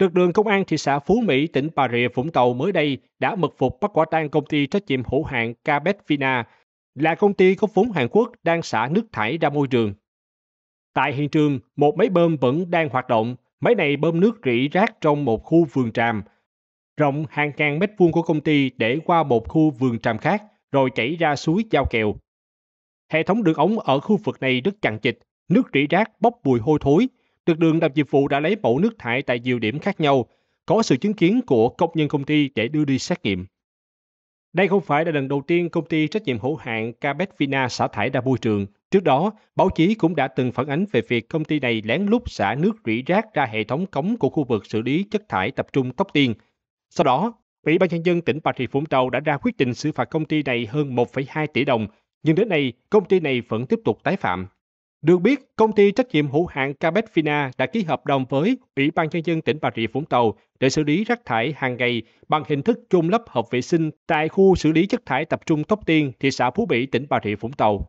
Lực lượng công an thị xã Phú Mỹ, tỉnh Bà Rịa, Vũng Tàu mới đây đã mật phục bắt quả tang công ty trách nhiệm hữu hạn Cabet Vina, là công ty có vốn Hàn Quốc đang xả nước thải ra môi trường. Tại hiện trường, một máy bơm vẫn đang hoạt động, máy này bơm nước rỉ rác trong một khu vườn tràm, rộng hàng ngàn mét vuông của công ty để qua một khu vườn tràm khác, rồi chảy ra suối Giao Kèo. Hệ thống đường ống ở khu vực này rất chằng chịt, nước rỉ rác bốc mùi hôi thối, lực lượng làm dịch vụ đã lấy mẫu nước thải tại nhiều điểm khác nhau, có sự chứng kiến của công nhân công ty để đưa đi xét nghiệm. Đây không phải là lần đầu tiên công ty trách nhiệm hữu hạn Cabet Vina xả thải ra môi trường. Trước đó, báo chí cũng đã từng phản ánh về việc công ty này lén lút xả nước rỉ rác ra hệ thống cống của khu vực xử lý chất thải tập trung Tóc Tiên. Sau đó, Ủy ban nhân dân tỉnh Bà Rịa Vũng Tàu đã ra quyết định xử phạt công ty này hơn 1,2 tỷ đồng, nhưng đến nay công ty này vẫn tiếp tục tái phạm. Được biết, công ty trách nhiệm hữu hạn Cabetfina đã ký hợp đồng với Ủy ban nhân dân tỉnh Bà Rịa Vũng Tàu để xử lý rác thải hàng ngày bằng hình thức chôn lấp hợp vệ sinh tại khu xử lý chất thải tập trung Tóc Tiên, thị xã Phú Mỹ, tỉnh Bà Rịa Vũng Tàu.